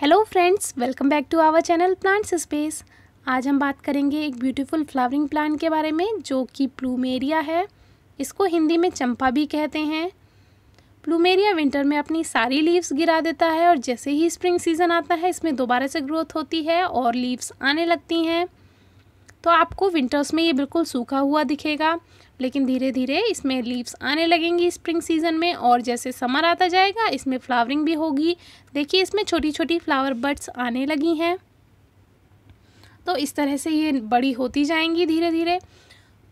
hello friends welcome back to our channel plants space आज हम बात करेंगे एक ब्यूटीफुल फ्लावरिंग प्लांट के बारे में जो कि प्लूमेरिया है इसको हिंदी में चंपा भी कहते हैं प्लूमेरिया विंटर में अपनी सारी लीव्स गिरा देता है और जैसे ही स्प्रिंग सीज़न आता है इसमें दोबारा से ग्रोथ होती है और लीव्स आने लगती हैं तो आपको विंटर्स में ये बिल्कुल सूखा हुआ दिखेगा लेकिन धीरे धीरे इसमें लीव्स आने लगेंगी स्प्रिंग सीज़न में और जैसे समर आता जाएगा इसमें फ्लावरिंग भी होगी देखिए इसमें छोटी छोटी फ्लावर बड्स आने लगी हैं तो इस तरह से ये बड़ी होती जाएंगी धीरे धीरे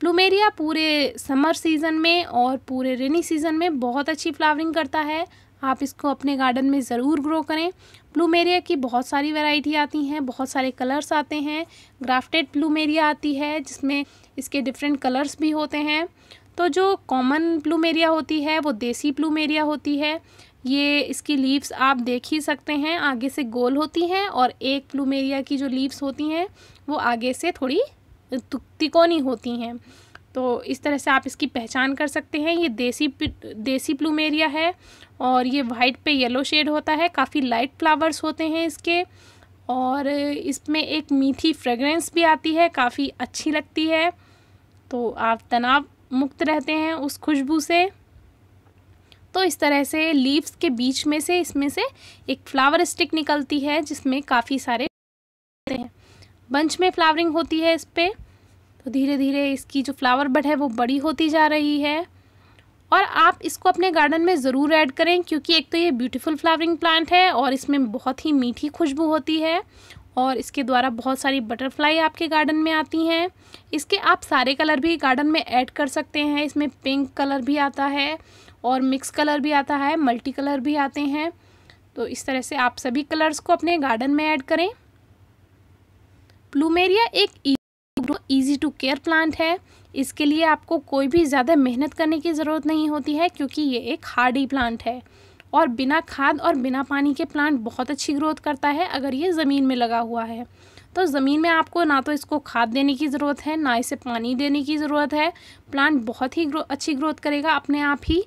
प्लूमेरिया पूरे समर सीज़न में और पूरे रेनी सीज़न में बहुत अच्छी फ्लावरिंग करता है आप इसको अपने गार्डन में ज़रूर ग्रो करें प्लूमेरिया की बहुत सारी वैरायटी आती हैं बहुत सारे कलर्स आते हैं ग्राफ्टेड प्लूमेरिया आती है जिसमें इसके डिफरेंट कलर्स भी होते हैं तो जो कॉमन प्लूमेरिया होती है वो देसी प्लूमेरिया होती है ये इसकी लीव्स आप देख ही सकते हैं आगे से गोल होती हैं और एक प्लूमेरिया की जो लीव्स होती हैं वो आगे से थोड़ी तिकोनी होती हैं तो इस तरह से आप इसकी पहचान कर सकते हैं ये देसी देसी प्लूमेरिया है और ये वाइट पे येलो शेड होता है काफ़ी लाइट फ्लावर्स होते हैं इसके और इसमें एक मीठी फ्रेगरेंस भी आती है काफ़ी अच्छी लगती है तो आप तनाव मुक्त रहते हैं उस खुशबू से तो इस तरह से लीव्स के बीच में से इसमें से एक फ्लावर स्टिक निकलती है जिसमें काफ़ी सारे हैं बंच में फ्लावरिंग होती है इस पर तो धीरे धीरे इसकी जो फ्लावर बड है वो बड़ी होती जा रही है और आप इसको अपने गार्डन में ज़रूर ऐड करें क्योंकि एक तो ये ब्यूटीफुल फ्लावरिंग प्लांट है और इसमें बहुत ही मीठी खुशबू होती है और इसके द्वारा बहुत सारी बटरफ्लाई आपके गार्डन में आती हैं इसके आप सारे कलर भी गार्डन में ऐड कर सकते हैं इसमें पिंक कलर भी आता है और मिक्स कलर भी आता है मल्टी कलर भी आते हैं तो इस तरह से आप सभी कलर्स को अपने गार्डन में ऐड करें प्लूमेरिया एक ईजी टू केयर प्लांट है इसके लिए आपको कोई भी ज़्यादा मेहनत करने की ज़रूरत नहीं होती है क्योंकि ये एक हार्डी प्लांट है और बिना खाद और बिना पानी के प्लांट बहुत अच्छी ग्रोथ करता है अगर ये ज़मीन में लगा हुआ है तो ज़मीन में आपको ना तो इसको खाद देने की ज़रूरत है ना इसे पानी देने की ज़रूरत है प्लांट बहुत ही ग्रो अच्छी ग्रोथ करेगा अपने आप ही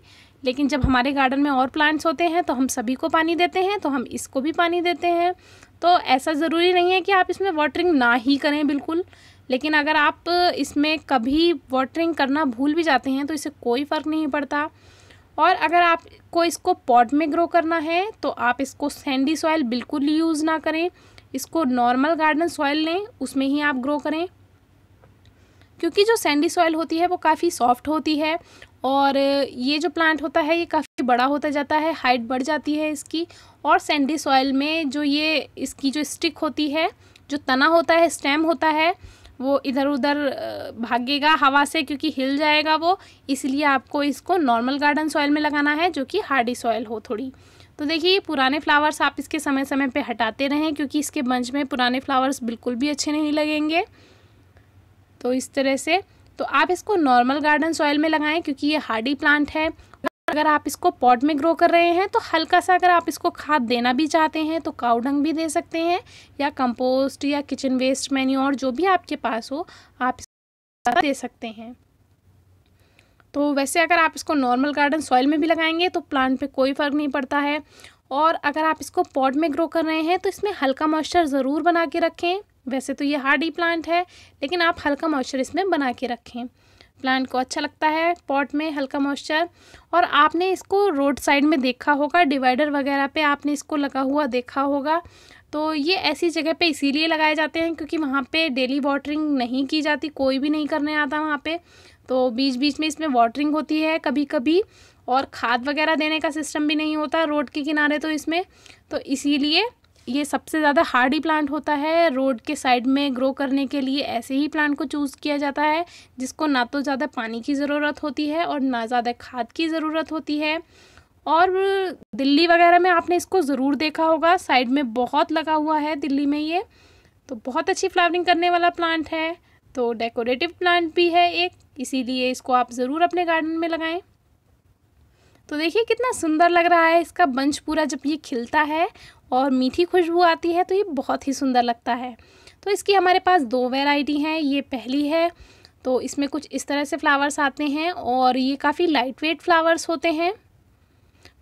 लेकिन जब हमारे गार्डन में और प्लांट्स होते हैं तो हम सभी को पानी देते हैं तो हम इसको भी पानी देते हैं तो ऐसा ज़रूरी नहीं है कि आप इसमें वाटरिंग ना ही करें बिल्कुल लेकिन अगर आप इसमें कभी वाटरिंग करना भूल भी जाते हैं तो इससे कोई फ़र्क नहीं पड़ता और अगर आपको इसको पॉट में ग्रो करना है तो आप इसको सैंडी सॉइल बिल्कुल यूज़ ना करें इसको नॉर्मल गार्डन सॉइल लें उसमें ही आप ग्रो करें क्योंकि जो सैंडी सॉइल होती है वो काफ़ी सॉफ्ट होती है और ये जो प्लांट होता है ये काफ़ी बड़ा होता जाता है हाइट बढ़ जाती है इसकी और सैंडी सॉइल में जो ये इसकी जो स्टिक होती है जो तना होता है स्टेम होता है वो इधर उधर भागेगा हवा से क्योंकि हिल जाएगा वो इसलिए आपको इसको नॉर्मल गार्डन सॉइल में लगाना है जो कि हार्डी सॉइल हो थोड़ी तो देखिए ये पुराने फ्लावर्स आप इसके समय समय पे हटाते रहें क्योंकि इसके बंच में पुराने फ्लावर्स बिल्कुल भी अच्छे नहीं लगेंगे तो इस तरह से तो आप इसको नॉर्मल गार्डन सॉइल में लगाएं क्योंकि ये हार्डी प्लांट है अगर आप इसको पॉट में ग्रो कर रहे हैं तो हल्का सा अगर आप इसको खाद देना भी चाहते हैं तो काउडंग भी दे सकते हैं या कंपोस्ट या किचन वेस्ट और जो भी आपके पास हो आप दे सकते हैं तो वैसे अगर आप इसको नॉर्मल गार्डन सॉइल में भी लगाएंगे तो प्लांट पे कोई फ़र्क नहीं पड़ता है और अगर आप इसको पॉट में ग्रो कर रहे हैं तो इसमें हल्का मॉइस्चर ज़रूर बना के रखें वैसे तो ये हार्डी प्लांट है लेकिन आप हल्का मॉइस्चर इसमें बना के रखें प्लांट को अच्छा लगता है पॉट में हल्का मॉइस्चर और आपने इसको रोड साइड में देखा होगा डिवाइडर वगैरह पे आपने इसको लगा हुआ देखा होगा तो ये ऐसी जगह पे इसीलिए लगाए जाते हैं क्योंकि वहाँ पे डेली वाटरिंग नहीं की जाती कोई भी नहीं करने आता वहाँ पे तो बीच बीच में इसमें वाटरिंग होती है कभी कभी और खाद वगैरह देने का सिस्टम भी नहीं होता रोड के किनारे तो इसमें तो इसीलिए ये सबसे ज़्यादा हार्डी प्लांट होता है रोड के साइड में ग्रो करने के लिए ऐसे ही प्लांट को चूज़ किया जाता है जिसको ना तो ज़्यादा पानी की ज़रूरत होती है और ना ज़्यादा खाद की ज़रूरत होती है और दिल्ली वगैरह में आपने इसको ज़रूर देखा होगा साइड में बहुत लगा हुआ है दिल्ली में ये तो बहुत अच्छी फ्लावरिंग करने वाला प्लांट है तो डेकोरेटिव प्लांट भी है एक इसीलिए इसको आप ज़रूर अपने गार्डन में लगाएं तो देखिए कितना सुंदर लग रहा है इसका बंच पूरा जब ये खिलता है और मीठी खुशबू आती है तो ये बहुत ही सुंदर लगता है तो इसकी हमारे पास दो वेराइटी हैं ये पहली है तो इसमें कुछ इस तरह से फ्लावर्स आते हैं और ये काफ़ी लाइट वेट फ्लावर्स होते हैं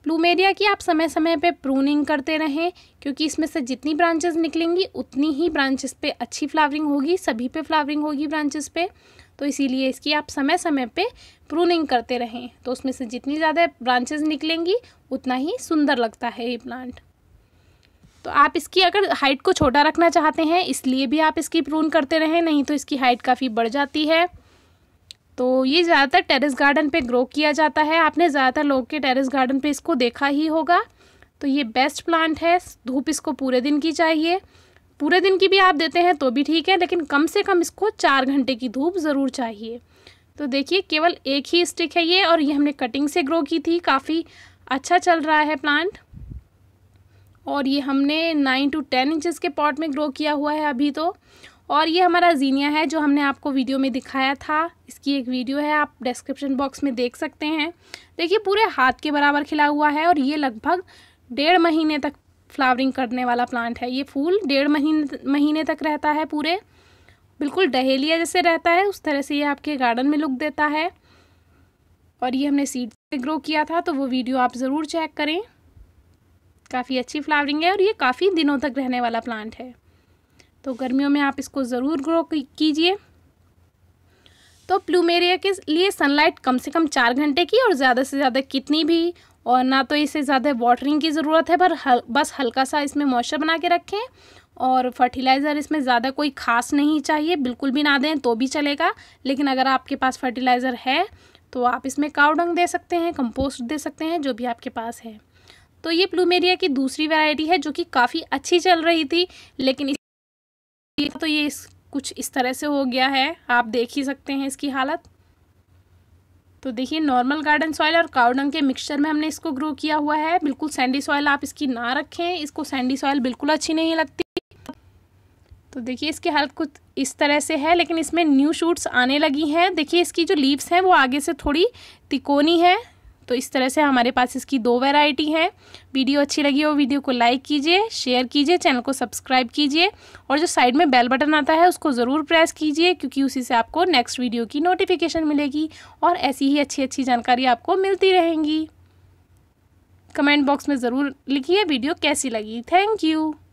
प्लूमेरिया की आप समय समय पे प्रूनिंग करते रहें क्योंकि इसमें से जितनी ब्रांचेस निकलेंगी उतनी ही ब्रांचेस पे अच्छी फ्लावरिंग होगी सभी पे फ्लावरिंग होगी ब्रांचेस पे तो इसीलिए इसकी आप समय समय पे प्रूनिंग करते रहें तो उसमें से जितनी ज़्यादा ब्रांचेस निकलेंगी उतना ही सुंदर लगता है ये प्लांट तो आप इसकी अगर हाइट को छोटा रखना चाहते हैं इसलिए भी आप इसकी प्रून करते रहें नहीं तो इसकी हाइट काफ़ी बढ़ जाती है तो ये ज़्यादातर टेरेस गार्डन पे ग्रो किया जाता है आपने ज़्यादातर लोग के टेरेस गार्डन पे इसको देखा ही होगा तो ये बेस्ट प्लांट है धूप इसको पूरे दिन की चाहिए पूरे दिन की भी आप देते हैं तो भी ठीक है लेकिन कम से कम इसको चार घंटे की धूप ज़रूर चाहिए तो देखिए केवल एक ही स्टिक है ये और ये हमने कटिंग से ग्रो की थी काफ़ी अच्छा चल रहा है प्लांट और ये हमने नाइन टू टेन इंचज़ के पॉट में ग्रो किया हुआ है अभी तो और ये हमारा जीनिया है जो हमने आपको वीडियो में दिखाया था इसकी एक वीडियो है आप डिस्क्रिप्शन बॉक्स में देख सकते हैं देखिए पूरे हाथ के बराबर खिला हुआ है और ये लगभग डेढ़ महीने तक फ्लावरिंग करने वाला प्लांट है ये फूल डेढ़ महीने महीने तक रहता है पूरे बिल्कुल डहेलिया जैसे रहता है उस तरह से ये आपके गार्डन में लुक देता है और ये हमने सीड से ग्रो किया था तो वो वीडियो आप ज़रूर चेक करें काफ़ी अच्छी फ्लावरिंग है और ये काफ़ी दिनों तक रहने वाला प्लांट है तो गर्मियों में आप इसको ज़रूर ग्रो कीजिए तो प्लूमेरिया के लिए सनलाइट कम से कम चार घंटे की और ज़्यादा से ज़्यादा कितनी भी और ना तो इसे ज़्यादा वाटरिंग की ज़रूरत है पर हल, बस हल्का सा इसमें मॉइस्चर बना के रखें और फर्टिलाइज़र इसमें ज़्यादा कोई खास नहीं चाहिए बिल्कुल भी ना दें तो भी चलेगा लेकिन अगर आपके पास फर्टिलाइज़र है तो आप इसमें कावडंग दे सकते हैं कंपोस्ट दे सकते हैं जो भी आपके पास है तो ये प्लूमेरिया की दूसरी वैरायटी है जो कि काफ़ी अच्छी चल रही थी लेकिन इस तो ये इस कुछ इस तरह से हो गया है आप देख ही सकते हैं इसकी हालत तो देखिए नॉर्मल गार्डन सॉइल और काउडंग के मिक्सचर में हमने इसको ग्रो किया हुआ है बिल्कुल सैंडी सॉइल आप इसकी ना रखें इसको सैंडी सॉइल बिल्कुल अच्छी नहीं लगती तो देखिए इसकी हालत कुछ इस तरह से है लेकिन इसमें न्यू शूट्स आने लगी हैं देखिए इसकी जो लीव्स हैं वो आगे से थोड़ी तिकोनी है तो इस तरह से हमारे पास इसकी दो वैरायटी हैं वीडियो अच्छी लगी हो वीडियो को लाइक कीजिए शेयर कीजिए चैनल को सब्सक्राइब कीजिए और जो साइड में बेल बटन आता है उसको ज़रूर प्रेस कीजिए क्योंकि उसी से आपको नेक्स्ट वीडियो की नोटिफिकेशन मिलेगी और ऐसी ही अच्छी अच्छी जानकारी आपको मिलती रहेंगी कमेंट बॉक्स में ज़रूर लिखिए वीडियो कैसी लगी थैंक यू